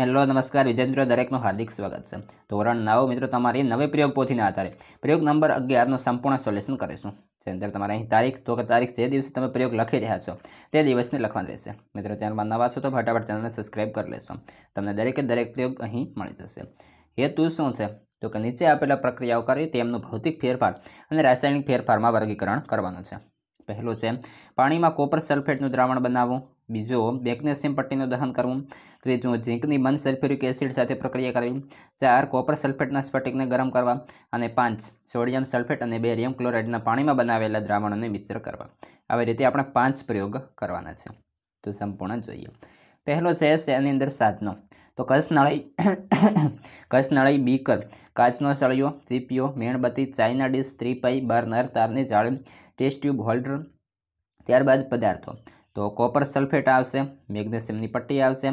hello નમસ્કાર વિજેન્દ્ર દરેકનું હાર્દિક સ્વાગત છે ધોરણ નવ મિત્રો તમારી નવી પ્રયોગ પોથીના આધારે પ્રયોગ નંબર અગિયારનું સંપૂર્ણ સોલ્યુશન કરીશું જે અંદર તમારે અહીં તારીખ તો કે તારીખ જે દિવસે તમે પ્રયોગ લખી રહ્યા છો તે દિવસને લખવાનું રહેશે મિત્રો ચેનલમાં નવા છો તો ફટાફટ ચેનલને સબસ્ક્રાઈબ કરી લેશો તમને દરેકે દરેક પ્રયોગ અહીં મળી જશે હેતુ શું છે તો કે નીચે આપેલા પ્રક્રિયાઓ કરી તેમનું ભૌતિક ફેરફાર અને રાસાયણિક ફેરફારમાં વર્ગીકરણ કરવાનું છે પહેલો છે પાણીમાં કોપર સલ્ફેટનું દ્રાવણ બનાવવું બીજો મેગ્નેશિયમ પટ્ટીનું દહન કરવું ત્રીજું ઝીંકની મન સલ્ફ્યુરિક એસિડ સાથે પ્રક્રિયા કરવી ચાર કોપર સલ્ફેટના સ્ફટિકને ગરમ કરવા અને પાંચ સોડિયમ સલ્ફેટ અને બેરિયમ ક્લોરાઇડના પાણીમાં બનાવેલા દ્રાવણોને મિશ્ર કરવા આવી રીતે આપણે પાંચ પ્રયોગ કરવાના છે તો સંપૂર્ણ જોઈએ પહેલો છે એની અંદર સાધનો તો કસનળી કસનળી બીકર કાચનો સળિયો ચીપિયો મીણબત્તી ચાઇના ડીશ ત્રીપાઈ બર્નર તારની જાળી ટેસ્ટ ટ્યુબ હોલ્ડર ત્યારબાદ પદાર્થો તો કોપર સલ્ફેટ આવશે મેગ્નેશિયમની પટ્ટી આવશે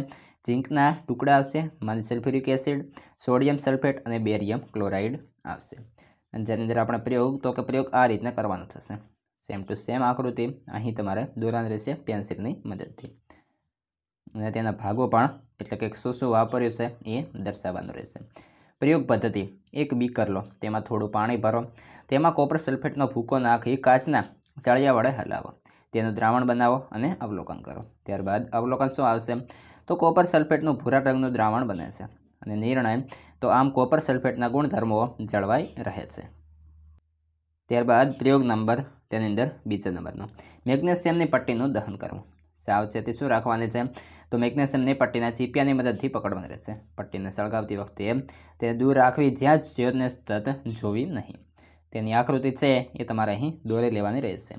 ઝીંકના ટુકડા આવશે માની સલ્ફ્યુરિક એસિડ સોડિયમ સલ્ફેટ અને બેરિયમ ક્લોરાઇડ આવશે અને જેની અંદર આપણે પ્રયોગ તો કે પ્રયોગ આ રીતના કરવાનો થશે સેમ ટુ સેમ આકૃતિ અહીં તમારે દોરાન રહેશે પેન્સિલની મદદથી અને તેના ભાગો પણ એટલે કે શું શું વાપર્યું છે એ દર્શાવવાનું રહેશે પ્રયોગ પદ્ધતિ એક બીકર લો તેમાં થોડું પાણી ભરો તેમાં કોપર સલ્ફેટનો ભૂકો નાખી કાચના સળિયા વડે હલાવો તેનું દ્રાવણ બનાવો અને અવલોકન કરો ત્યારબાદ અવલોકન શું આવશે તો કોપર સલ્ફેટનું ભૂરા રંગનું દ્રાવણ બને છે અને નિર્ણય તો આમ કોપર સલ્ફેટના ગુણધર્મો જળવાઈ રહે છે ત્યારબાદ પ્રયોગ નંબર તેની અંદર બીજા નંબરનો મેગ્નેશિયમની પટ્ટીનું દહન કરવું સાવચેતી શું રાખવાની છે તો મેગ્નેશિયમની પટ્ટીના ચીપિયાની મદદથી પકડવાની રહેશે પટ્ટીને સળગાવતી વખતે તે દૂર રાખવી જ્યાં જ જ્યોતને તત જોવી નહીં તેની આકૃતિ છે એ તમારે અહીં દોરી લેવાની રહેશે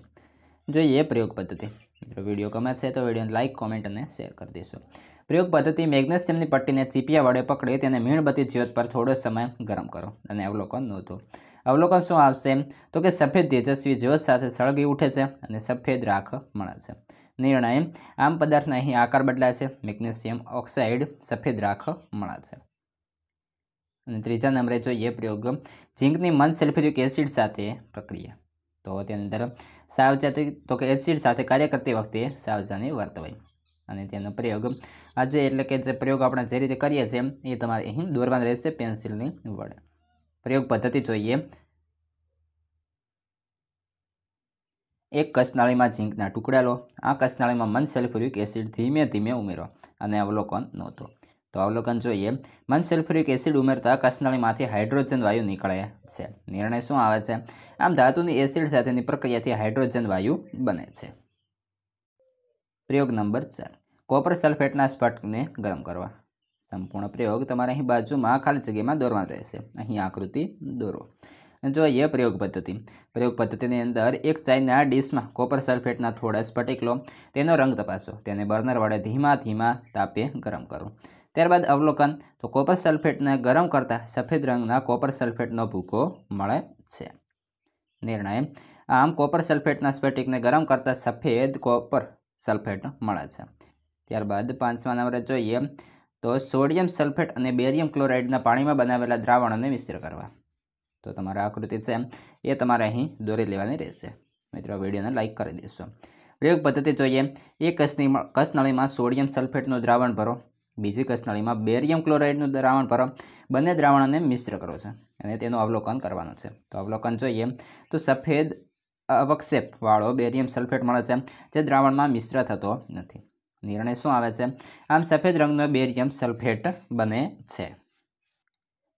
જોઈએ પ્રયોગ પદ્ધતિ મિત્રો વિડીયો ગમે છે તો વિડીયોને લાઇક કોમેન્ટ અને શેર કરી દઈશું પ્રયોગ પદ્ધતિ મેગ્નેશિયમની પટ્ટીને ચીપિયા વડે પકડી તેને મીણબત્તી જ્યોત પર થોડો સમય ગરમ કરો અને અવલોકન નોંધો અવલોકન શું આવશે તો કે સફેદ તેજસ્વી જ્યોત સાથે સળગી ઉઠે છે અને સફેદ રાખ મળે છે નિર્ણય આમ પદાર્થના અહીં આકાર બદલાય છે મેગ્નેશિયમ ઓક્સાઇડ સફેદ રાખ મળશે અને ત્રીજા નંબરે જોઈએ પ્રયોગ ઝીંકની મન સલ્ફ્યુરિક એસિડ સાથે પ્રક્રિયા તો તેની અંદર સાવચેતી તો કે એસિડ સાથે કાર્ય કરતી વખતે સાવધાની વર્તવાય અને તેનો પ્રયોગ આજે એટલે કે જે પ્રયોગ આપણે જે રીતે કરીએ છીએ એ તમારે અહીં દોરવાનું રહેશે પેન્સિલની વડે પ્રયોગ પદ્ધતિ જોઈએ એક કસનાળીમાં ઝીંકના ટુકડા લો આ કસનાળીમાં મન સલ્ફ્યુરિક એસિડ ધીમે ધીમે ઉમેરો અને અવલોકન નોંધો તો અવલોકન જોઈએ મન સલ્ફ્યુરિક એસિડ ઉમેરતા કસનાળીમાંથી હાઇડ્રોજન વાયુ નીકળે છે નિર્ણય શું આવે છે આમ ધાતુની એસિડ સાથેની પ્રક્રિયાથી હાઇડ્રોજન વાયુ બને છે પ્રયોગ નંબર ચાર કોપર સલ્ફેટના સ્પટને ગરમ કરવા સંપૂર્ણ પ્રયોગ તમારે અહીં બાજુમાં ખાલી જગ્યામાં દોરવાનો રહેશે અહીં આકૃતિ દોરો જોઈએ પ્રયોગ પદ્ધતિ પ્રયોગ પદ્ધતિની અંદર એક ચાઈના ડીશમાં કોપર સલ્ફેટના થોડા લો તેનો રંગ તપાસો તેને બર્નર વડે ધીમા ધીમા તાપે ગરમ કરો ત્યારબાદ અવલોકન તો કોપર સલ્ફેટને ગરમ કરતાં સફેદ રંગના કોપર સલ્ફેટનો ભૂકો મળે છે નિર્ણય આમ કોપર સલ્ફેટના સ્ફટિકને ગરમ કરતાં સફેદ કોપર સલ્ફેટ મળે છે ત્યારબાદ પાંચમા નંબરે જોઈએ તો સોડિયમ સલ્ફેટ અને બેરિયમ ક્લોરાઇડના પાણીમાં બનાવેલા દ્રાવણોને મિશ્ર કરવા તો તમારા આકૃતિ છે એ તમારે અહીં દોરી લેવાની રહેશે મિત્રો વિડીયોને લાઇક કરી દેશો પ્રયોગ પદ્ધતિ જોઈએ એક કસનીમાં કસનળીમાં સોડિયમ સલ્ફેટનું દ્રાવણ ભરો બીજી કસનળીમાં બેરિયમ ક્લોરાઇડનું દ્રાવણ ભરો બંને દ્રાવણને મિશ્ર કરો છે અને તેનું અવલોકન કરવાનું છે તો અવલોકન જોઈએ તો સફેદ અવક્ષેપવાળો બેરિયમ સલ્ફેટ મળે છે જે દ્રાવણમાં મિશ્ર થતો નથી નિર્ણય શું આવે છે આમ સફેદ રંગનો બેરિયમ સલ્ફેટ બને છે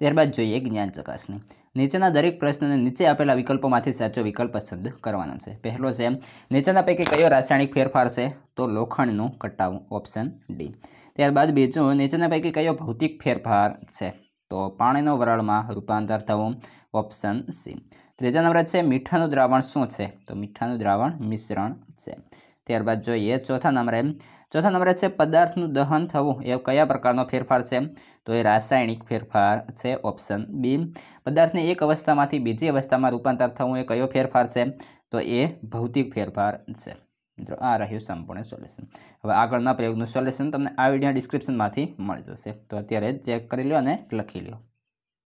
ત્યારબાદ જોઈએ જ્ઞાન ચકાસણી નીચેના દરેક પ્રશ્નને નીચે આપેલા વિકલ્પોમાંથી સાચો વિકલ્પ પસંદ કરવાનો છે પહેલો છે નીચેના પૈકી કયો રાસાયણિક ફેરફાર છે તો લોખંડનું કટાવું ઓપ્શન ડી ત્યારબાદ બીજું નીચેના પૈકી કયો ભૌતિક ફેરફાર છે તો પાણીનો વરાળમાં રૂપાંતર થવું ઓપ્શન સી ત્રીજા નંબર છે મીઠાનું દ્રાવણ શું છે તો મીઠાનું દ્રાવણ મિશ્રણ છે ત્યારબાદ જોઈએ ચોથા નંબરે ચોથા નંબરે છે પદાર્થનું દહન થવું એ કયા પ્રકારનો ફેરફાર છે તો એ રાસાયણિક ફેરફાર છે ઓપ્શન બી પદાર્થને એક અવસ્થામાંથી બીજી અવસ્થામાં રૂપાંતર થવું એ કયો ફેરફાર છે તો એ ભૌતિક ફેરફાર છે મિત્રો આ રહ્યું સંપૂર્ણ સોલ્યુશન હવે આગળના પ્રયોગનું સોલ્યુશન તમને આ વિડીયો ડિસ્ક્રિપ્શનમાંથી મળી જશે તો અત્યારે ચેક કરી લો અને લખી લ્યો